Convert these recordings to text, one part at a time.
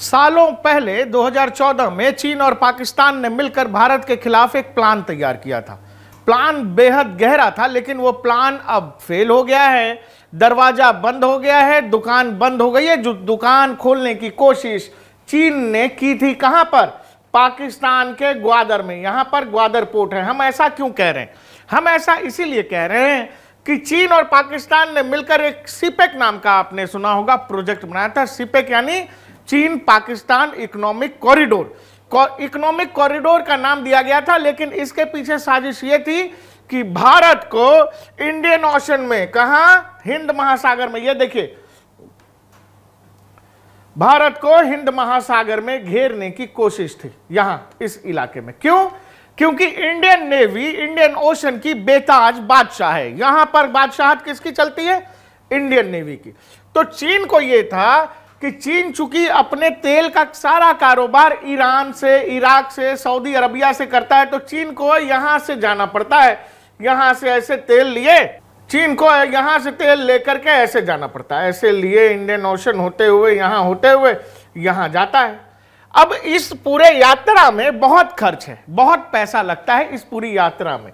सालों पहले 2014 में चीन और पाकिस्तान ने मिलकर भारत के खिलाफ एक प्लान तैयार किया था प्लान बेहद गहरा था लेकिन वो प्लान अब फेल हो गया है दरवाजा बंद हो गया है दुकान बंद हो गई है जो दुकान खोलने की कोशिश चीन ने की थी कहां पर पाकिस्तान के ग्वादर में यहां पर ग्वादर पोर्ट है हम ऐसा क्यों कह रहे हैं हम ऐसा इसीलिए कह रहे हैं कि चीन और पाकिस्तान ने मिलकर एक सीपेक नाम का आपने सुना होगा प्रोजेक्ट बनाया था सीपेक यानी चीन Pakistan economic corridor economic corridor का नाम दिया गया था लेकिन इसके पीछे साजिश ये थी कि भारत को इंडियन ओशन में कहा हिंद महासागर में ये देखिए भारत को हिंद महासागर में घेरने की कोशिश थी यहां इस इलाके में क्यों क्योंकि इंडियन नेवी इंडियन ओशन की बेताज बादशाह है यहां पर बादशाहत किसकी चलती है इंडियन नेवी की तो चीन को यह था कि चीन चूंकि अपने तेल का सारा कारोबार ईरान से इराक से सऊदी अरबिया से करता है तो चीन को यहाँ से जाना पड़ता है यहाँ से ऐसे तेल लिए चीन को यहाँ से तेल लेकर के ऐसे जाना पड़ता है ऐसे लिए इंडियन ओशन होते हुए यहाँ होते हुए यहाँ जाता है अब इस पूरे यात्रा में बहुत खर्च है बहुत पैसा लगता है इस पूरी यात्रा में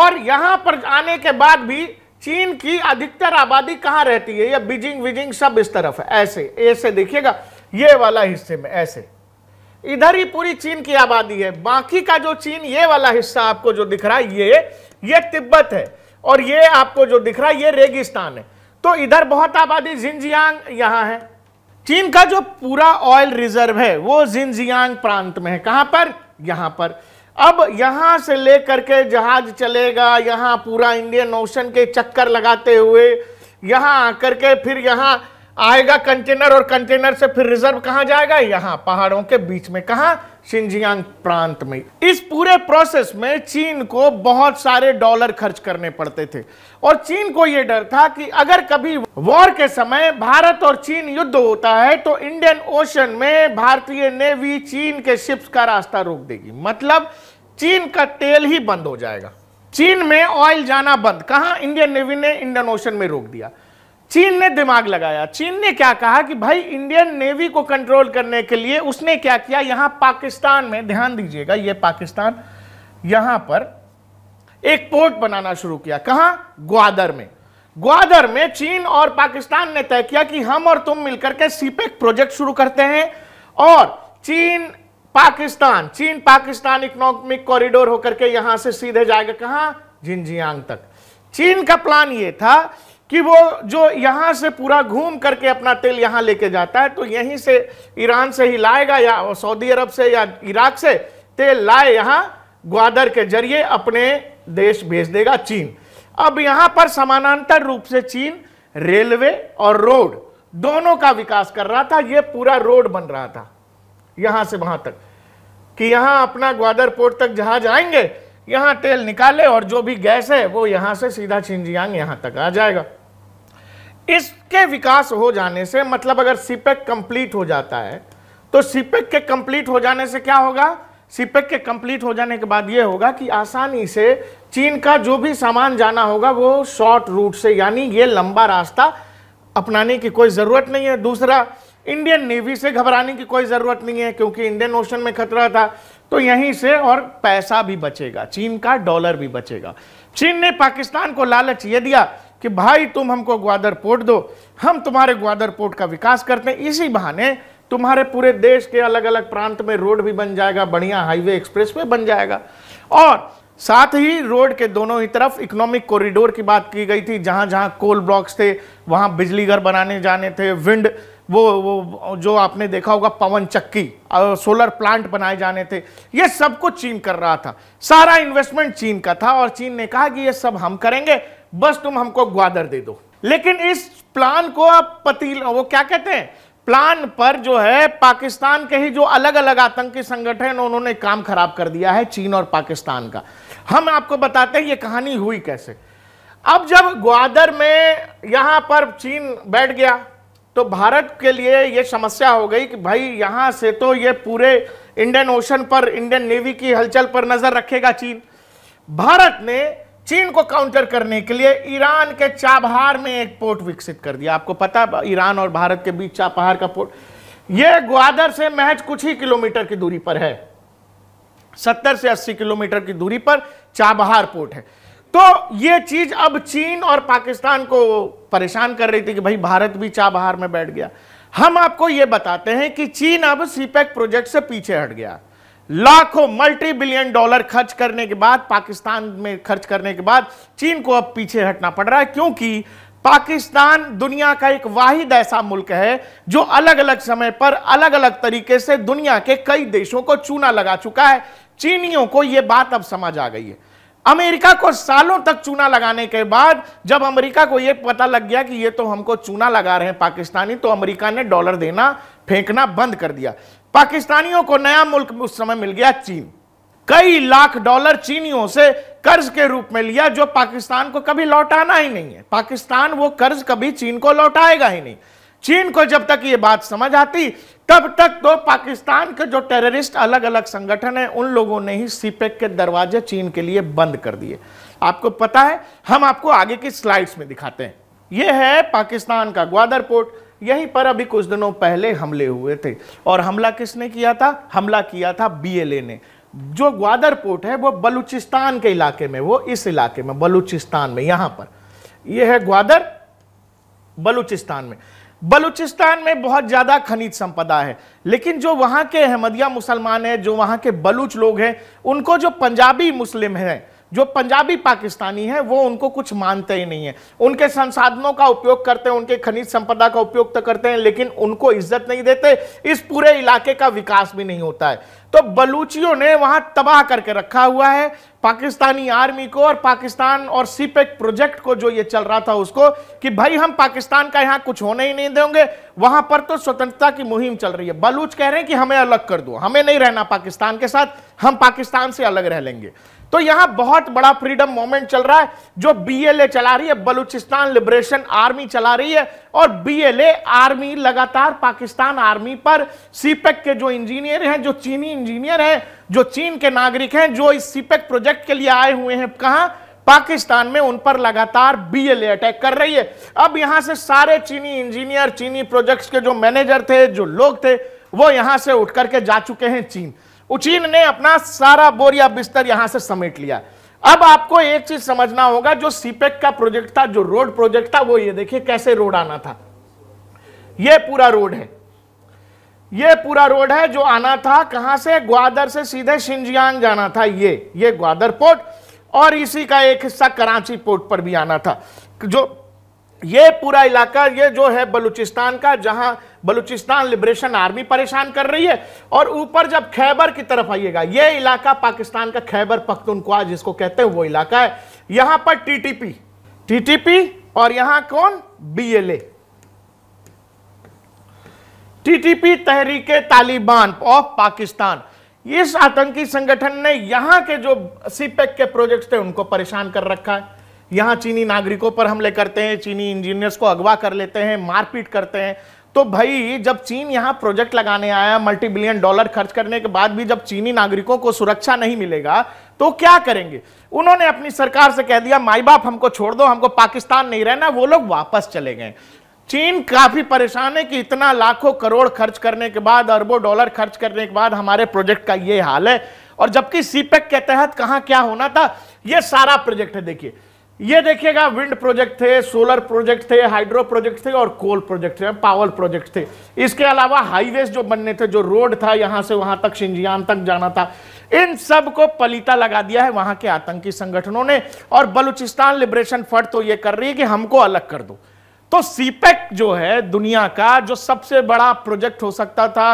और यहाँ पर आने के बाद भी चीन की अधिकतर आबादी कहां रहती है या बीजिंग विजिंग सब इस तरफ है ऐसे ऐसे देखिएगा ये वाला हिस्से में ऐसे इधर ही पूरी चीन की आबादी है बाकी का जो चीन ये वाला हिस्सा आपको जो दिख रहा है ये ये तिब्बत है और ये आपको जो दिख रहा है ये रेगिस्तान है तो इधर बहुत आबादी जिंजियांग यहां है चीन का जो पूरा ऑयल रिजर्व है वो जिंजियांग प्रांत में है कहां पर यहां पर अब यहाँ से लेकर के जहाज चलेगा यहाँ पूरा इंडियन ओशन के चक्कर लगाते हुए यहाँ आकर के फिर यहाँ आएगा कंटेनर और कंटेनर से फिर रिजर्व कहां जाएगा यहां पहाड़ों के बीच में कहा सिंजियांग प्रांत में इस पूरे प्रोसेस में चीन को बहुत सारे डॉलर खर्च करने पड़ते थे और चीन को यह डर था कि अगर कभी वॉर के समय भारत और चीन युद्ध होता है तो इंडियन ओशन में भारतीय नेवी चीन के शिप्स का रास्ता रोक देगी मतलब चीन का तेल ही बंद हो जाएगा चीन में ऑयल जाना बंद कहा इंडियन नेवी ने इंडियन ओशन में रोक दिया चीन ने दिमाग लगाया चीन ने क्या कहा कि भाई इंडियन नेवी को कंट्रोल करने के लिए उसने क्या किया यहां पाकिस्तान में ध्यान दीजिएगा यह पाकिस्तान यहां पर एक पोर्ट बनाना शुरू किया कहा ग्वादर में ग्वादर में चीन और पाकिस्तान ने तय किया कि हम और तुम मिलकर के सीपेक प्रोजेक्ट शुरू करते हैं और चीन पाकिस्तान चीन पाकिस्तान इकोनॉमिक कॉरिडोर होकर के यहां से सीधे जाएगा कहा जिनजियांग तक चीन का प्लान यह था कि वो जो यहाँ से पूरा घूम करके अपना तेल यहाँ लेके जाता है तो यहीं से ईरान से ही लाएगा या सऊदी अरब से या इराक से तेल लाए यहाँ ग्वादर के जरिए अपने देश भेज देगा चीन अब यहाँ पर समानांतर रूप से चीन रेलवे और रोड दोनों का विकास कर रहा था ये पूरा रोड बन रहा था यहाँ से वहाँ तक कि यहाँ अपना ग्वादर पोर्ट तक जहाज आएंगे यहाँ तेल निकाले और जो भी गैस है वो यहाँ से सीधा छिंजियांग यहाँ तक आ जाएगा इसके विकास हो जाने से मतलब अगर सीपेक कंप्लीट e हो जाता है तो सीपेक e के कंप्लीट हो जाने से क्या होगा सीपेक e के कंप्लीट हो जाने के बाद यह होगा कि आसानी से चीन का जो भी सामान जाना होगा वो शॉर्ट रूट से यानी ये लंबा रास्ता अपनाने की कोई ज़रूरत नहीं है दूसरा इंडियन नेवी से घबराने की कोई ज़रूरत नहीं है क्योंकि इंडियन ओशन में खतरा था तो यहीं से और पैसा भी बचेगा चीन का डॉलर भी बचेगा चीन ने पाकिस्तान को लालच यह दिया कि भाई तुम हमको ग्वादर पोर्ट दो हम तुम्हारे ग्वादर पोर्ट का विकास करते हैं इसी बहाने तुम्हारे पूरे देश के अलग अलग प्रांत में रोड भी बन जाएगा बढ़िया हाईवे एक्सप्रेस वे बन जाएगा और साथ ही रोड के दोनों ही तरफ इकोनॉमिक कॉरिडोर की बात की गई थी जहाँ जहाँ कोल ब्लॉक्स थे वहाँ बिजली घर बनाने जाने थे विंड वो वो जो आपने देखा होगा पवन चक्की और सोलर प्लांट बनाए जाने थे ये सब कुछ चीन कर रहा था सारा इन्वेस्टमेंट चीन का था और चीन ने कहा कि ये सब हम करेंगे बस तुम हमको ग्वादर दे दो लेकिन इस प्लान को आप पतील वो क्या कहते हैं प्लान पर जो है पाकिस्तान के ही जो अलग अलग आतंकी संगठन उन्होंने काम खराब कर दिया है चीन और पाकिस्तान का हम आपको बताते हैं ये कहानी हुई कैसे अब जब ग्वादर में यहां पर चीन बैठ गया तो भारत के लिए ये समस्या हो गई कि भाई यहां से तो ये पूरे इंडियन ओशन पर इंडियन नेवी की हलचल पर नज़र रखेगा चीन भारत ने चीन को काउंटर करने के लिए ईरान के चाबहार में एक पोर्ट विकसित कर दिया आपको पता ईरान और भारत के बीच चाबहार का पोर्ट यह ग्वादर से महज कुछ ही किलोमीटर की दूरी पर है सत्तर से अस्सी किलोमीटर की दूरी पर चाबहार पोर्ट है तो ये चीज अब चीन और पाकिस्तान को परेशान कर रही थी कि भाई भारत भी चाबहार में बैठ गया हम आपको यह बताते हैं कि चीन अब सीपेक प्रोजेक्ट e से पीछे हट गया लाखों मल्टी बिलियन डॉलर खर्च करने के बाद पाकिस्तान में खर्च करने के बाद चीन को अब पीछे हटना पड़ रहा है क्योंकि पाकिस्तान दुनिया का एक वाहिद ऐसा मुल्क है जो अलग अलग समय पर अलग अलग तरीके से दुनिया के कई देशों को चूना लगा चुका है चीनियों को यह बात अब समझ आ गई है अमेरिका को सालों तक चूना लगाने के बाद जब अमेरिका को यह पता लग गया कि ये तो हमको चूना लगा रहे हैं पाकिस्तानी तो अमेरिका ने डॉलर देना फेंकना बंद कर दिया पाकिस्तानियों को नया मुल्क उस समय मिल गया चीन कई लाख डॉलर चीनियों से कर्ज के रूप में लिया जो पाकिस्तान को कभी लौटाना ही नहीं है पाकिस्तान वो कर्ज कभी चीन को लौटाएगा ही नहीं चीन को जब तक ये बात समझ आती तब तक तो पाकिस्तान के जो टेररिस्ट अलग अलग संगठन है उन लोगों ने ही सीपेक के दरवाजे चीन के लिए बंद कर दिए आपको पता है हम आपको आगे की स्लाइड्स में दिखाते हैं यह है पाकिस्तान का ग्वादर पोर्ट यहीं पर अभी कुछ दिनों पहले हमले हुए थे और हमला किसने किया था हमला किया था बीएलए ने जो ग्वादर पोर्ट है वो बलूचिस्तान के इलाके में वो इस इलाके में बलूचिस्तान में यहां पर ये यह है ग्वादर बलूचिस्तान में बलूचिस्तान में बहुत ज़्यादा खनिज संपदा है लेकिन जो वहां के अहमदिया मुसलमान है जो वहां के बलूच लोग हैं उनको जो पंजाबी मुस्लिम हैं जो पंजाबी पाकिस्तानी है वो उनको कुछ मानते ही नहीं है उनके संसाधनों का उपयोग करते हैं उनके खनिज संपदा का उपयोग तो करते हैं लेकिन उनको इज्जत नहीं देते इस पूरे इलाके का विकास भी नहीं होता है तो बलूचियों ने वहां तबाह करके रखा हुआ है पाकिस्तानी आर्मी को और पाकिस्तान और सीपेक प्रोजेक्ट को जो ये चल रहा था उसको कि भाई हम पाकिस्तान का यहाँ कुछ होने ही नहीं देंगे वहां पर तो स्वतंत्रता की मुहिम चल रही है बलूच कह रहे हैं कि हमें अलग कर दो हमें नहीं रहना पाकिस्तान के साथ हम पाकिस्तान से अलग रह लेंगे तो यहां बहुत बड़ा फ्रीडम मूवमेंट चल रहा है जो बीएलए चला रही है बलूचिस्तान लिबरेशन आर्मी चला रही है और बीएलए आर्मी लगातार पाकिस्तान आर्मी पर सीपेक e के जो इंजीनियर हैं जो चीनी इंजीनियर हैं जो चीन के नागरिक हैं जो इस सीपेक प्रोजेक्ट e के लिए आए हुए हैं कहा पाकिस्तान में उन पर लगातार बीएलए अटैक कर रही है अब यहां से सारे चीनी इंजीनियर चीनी प्रोजेक्ट के जो मैनेजर थे जो लोग थे वो यहां से उठ करके जा चुके हैं चीन उचीन ने अपना सारा बोर या बिस्तर यहां से समेट लिया अब आपको एक चीज समझना होगा जो सीपेक e का प्रोजेक्ट था जो रोड प्रोजेक्ट था वो ये देखिए कैसे रोड आना था ये पूरा रोड है ये पूरा रोड है जो आना था कहां से ग्वादर से सीधे शिंजियांग जाना था ये ये ग्वादर पोर्ट और इसी का एक हिस्सा कराची पोर्ट पर भी आना था जो ये पूरा इलाका ये जो है बलूचिस्तान का जहां बलूचिस्तान लिबरेशन आर्मी परेशान कर रही है और ऊपर जब खैबर की तरफ आइएगा ये इलाका पाकिस्तान का खैबर पख्तुनख्वा जिसको कहते हैं वो इलाका है यहां पर टीटीपी टीटीपी और यहां कौन बीएलए टीटीपी तहरीके तालिबान ऑफ पाकिस्तान इस आतंकी संगठन ने यहां के जो सीपेक के प्रोजेक्ट थे उनको परेशान कर रखा है यहाँ चीनी नागरिकों पर हमले करते हैं चीनी इंजीनियर्स को अगवा कर लेते हैं मारपीट करते हैं तो भाई जब चीन यहाँ प्रोजेक्ट लगाने आया मल्टी बिलियन डॉलर खर्च करने के बाद भी जब चीनी नागरिकों को सुरक्षा नहीं मिलेगा तो क्या करेंगे उन्होंने अपनी सरकार से कह दिया माई बाप हमको छोड़ दो हमको पाकिस्तान नहीं रहना वो लोग वापस चले गए चीन काफी परेशान है कि इतना लाखों करोड़ खर्च करने के बाद अरबों डॉलर खर्च करने के बाद हमारे प्रोजेक्ट का ये हाल है और जबकि सीपेक के तहत कहाँ क्या होना था ये सारा प्रोजेक्ट है देखिए ये देखिएगा विंड प्रोजेक्ट थे सोलर प्रोजेक्ट थे हाइड्रो प्रोजेक्ट थे और कोल प्रोजेक्ट थे पावर प्रोजेक्ट थे इसके अलावा हाईवे जो बनने थे जो रोड था यहां से वहां तक शिंजियान तक जाना था इन सब को पलीता लगा दिया है वहां के आतंकी संगठनों ने और बलूचिस्तान लिबरेशन फंड तो ये कर रही है कि हमको अलग कर दो तो सीपेक e जो है दुनिया का जो सबसे बड़ा प्रोजेक्ट हो सकता था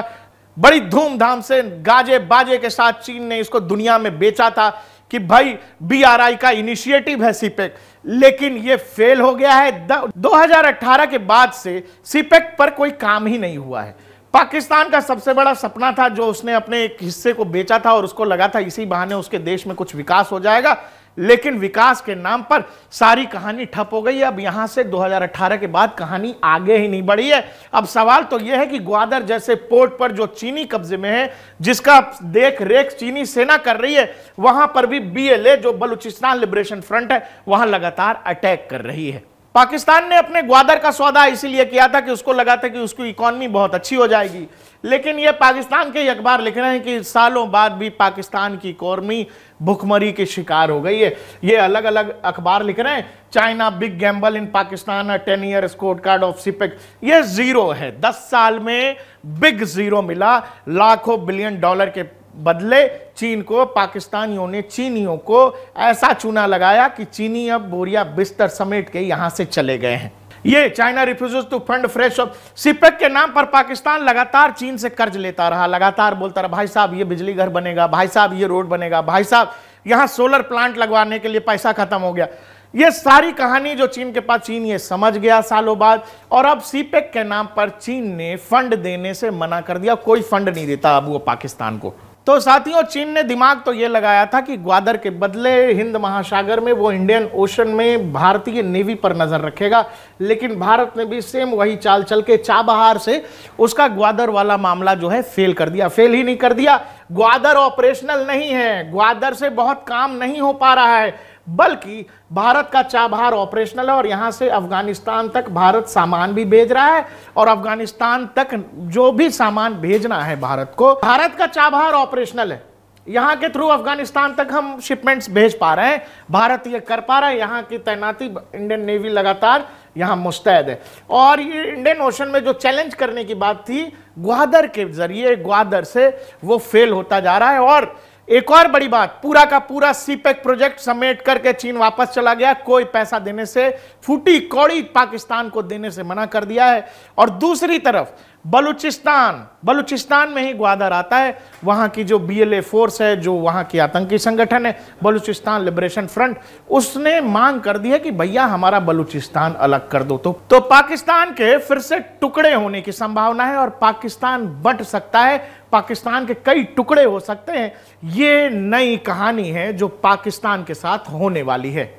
बड़ी धूमधाम से गाजे बाजे के साथ चीन ने इसको दुनिया में बेचा था कि भाई बीआरआई का इनिशिएटिव है सीपेक e लेकिन ये फेल हो गया है 2018 के बाद से सीपेक e पर कोई काम ही नहीं हुआ है पाकिस्तान का सबसे बड़ा सपना था जो उसने अपने एक हिस्से को बेचा था और उसको लगा था इसी बहाने उसके देश में कुछ विकास हो जाएगा लेकिन विकास के नाम पर सारी कहानी ठप हो गई अब यहां से 2018 के बाद कहानी आगे ही नहीं बढ़ी है अब सवाल तो यह है कि ग्वादर जैसे पोर्ट पर जो चीनी कब्जे में है जिसका देख रेख चीनी सेना कर रही है वहां पर भी बीएलए जो बलूचिस्तान लिबरेशन फ्रंट है वहां लगातार अटैक कर रही है पाकिस्तान ने अपने ग्वादर का सौदा इसीलिए किया था कि उसको लगा था कि उसकी इकॉनमी बहुत अच्छी हो जाएगी लेकिन ये पाकिस्तान के अखबार लिख रहे हैं कि सालों बाद भी पाकिस्तान की कौरमी भुखमरी के शिकार हो गई है ये अलग अलग अखबार लिख रहे हैं China big gamble in Pakistan ten year score card of CPEC ये जीरो है दस साल में बिग जीरो मिला लाखों बिलियन डॉलर के बदले चीन को पाकिस्तानियों ने चीनियों को ऐसा चूना लगाया कि चीनी अब बोरिया बिस्तर समेट के यहां से चले गए हैं ये चाइना रिफ्यूज टू तो फंड फ्रेश ऑफ सिपेक के नाम पर पाकिस्तान लगातार चीन से कर्ज लेता रहा लगातार बोलता रहा भाई साहब ये बिजली घर बनेगा भाई साहब ये रोड बनेगा भाई साहब यहां सोलर प्लांट लगवाने के लिए पैसा खत्म हो गया ये सारी कहानी जो चीन के पास चीन ये समझ गया सालों बाद और अब सीपेक के नाम पर चीन ने फंड देने से मना कर दिया कोई फंड नहीं देता अब वो पाकिस्तान को तो साथियों चीन ने दिमाग तो ये लगाया था कि ग्वादर के बदले हिंद महासागर में वो इंडियन ओशन में भारतीय नेवी पर नज़र रखेगा लेकिन भारत ने भी सेम वही चाल चल के चाबहार से उसका ग्वादर वाला मामला जो है फेल कर दिया फेल ही नहीं कर दिया ग्वादर ऑपरेशनल नहीं है ग्वादर से बहुत काम नहीं हो पा रहा है बल्कि भारत का चाबहार ऑपरेशनल है और यहाँ से अफगानिस्तान तक भारत सामान भी भेज रहा है और अफगानिस्तान तक जो भी सामान भेजना है भारत को भारत का चाबहार ऑपरेशनल है यहाँ के थ्रू अफगानिस्तान तक हम शिपमेंट्स भेज पा रहे हैं भारत ये कर पा रहा है यहाँ की तैनाती इंडियन नेवी लगातार यहाँ मुस्तैद है और ये इंडियन ओशन में जो चैलेंज करने की बात थी ग्वादर के जरिए ग्वादर से वो फेल होता जा रहा है और एक और बड़ी बात पूरा का पूरा सीपेक e प्रोजेक्ट समेट करके चीन वापस चला गया कोई पैसा देने से फूटी कौड़ी पाकिस्तान को देने से मना कर दिया है और दूसरी तरफ बलूचिस्तान बलूचिस्तान में ही ग्वादर आता है वहां की जो बीएलए फोर्स है जो वहां की आतंकी संगठन है बलूचिस्तान लिबरेशन फ्रंट उसने मांग कर दी है कि भैया हमारा बलूचिस्तान अलग कर दो तो तो पाकिस्तान के फिर से टुकड़े होने की संभावना है और पाकिस्तान बट सकता है पाकिस्तान के कई टुकड़े हो सकते हैं ये नई कहानी है जो पाकिस्तान के साथ होने वाली है